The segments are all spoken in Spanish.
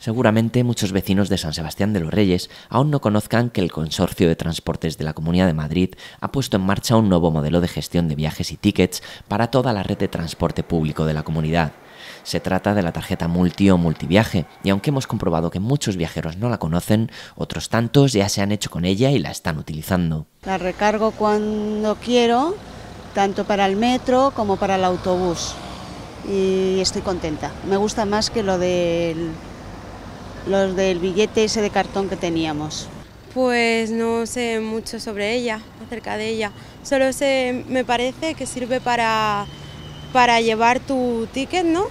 Seguramente muchos vecinos de San Sebastián de los Reyes aún no conozcan que el Consorcio de Transportes de la Comunidad de Madrid ha puesto en marcha un nuevo modelo de gestión de viajes y tickets para toda la red de transporte público de la comunidad. Se trata de la tarjeta multi o multiviaje, y aunque hemos comprobado que muchos viajeros no la conocen, otros tantos ya se han hecho con ella y la están utilizando. La recargo cuando quiero, tanto para el metro como para el autobús, y estoy contenta. Me gusta más que lo del los del billete ese de cartón que teníamos. Pues no sé mucho sobre ella, acerca de ella. Solo sé, me parece que sirve para, para llevar tu ticket, ¿no?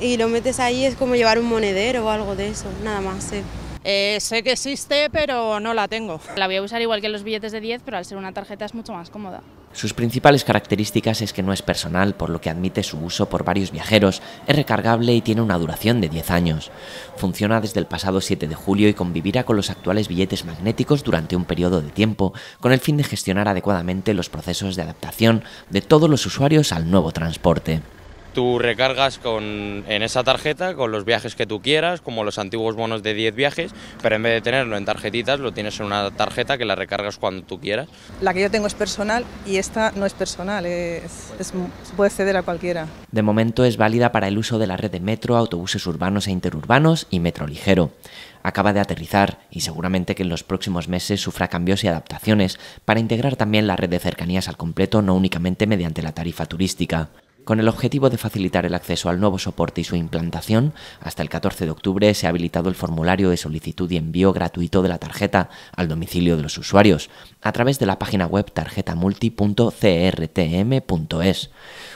Y lo metes ahí, es como llevar un monedero o algo de eso, nada más. sé". Eh, sé que existe, pero no la tengo. La voy a usar igual que los billetes de 10, pero al ser una tarjeta es mucho más cómoda. Sus principales características es que no es personal, por lo que admite su uso por varios viajeros, es recargable y tiene una duración de 10 años. Funciona desde el pasado 7 de julio y convivirá con los actuales billetes magnéticos durante un periodo de tiempo, con el fin de gestionar adecuadamente los procesos de adaptación de todos los usuarios al nuevo transporte. Tú recargas con, en esa tarjeta con los viajes que tú quieras, como los antiguos bonos de 10 viajes, pero en vez de tenerlo en tarjetitas, lo tienes en una tarjeta que la recargas cuando tú quieras. La que yo tengo es personal y esta no es personal, puede ceder a cualquiera. De momento es válida para el uso de la red de metro, autobuses urbanos e interurbanos y metro ligero acaba de aterrizar y seguramente que en los próximos meses sufra cambios y adaptaciones para integrar también la red de cercanías al completo no únicamente mediante la tarifa turística. Con el objetivo de facilitar el acceso al nuevo soporte y su implantación, hasta el 14 de octubre se ha habilitado el formulario de solicitud y envío gratuito de la tarjeta al domicilio de los usuarios, a través de la página web tarjetamulti.crtm.es.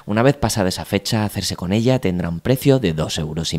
Una vez pasada esa fecha, hacerse con ella tendrá un precio de dos euros.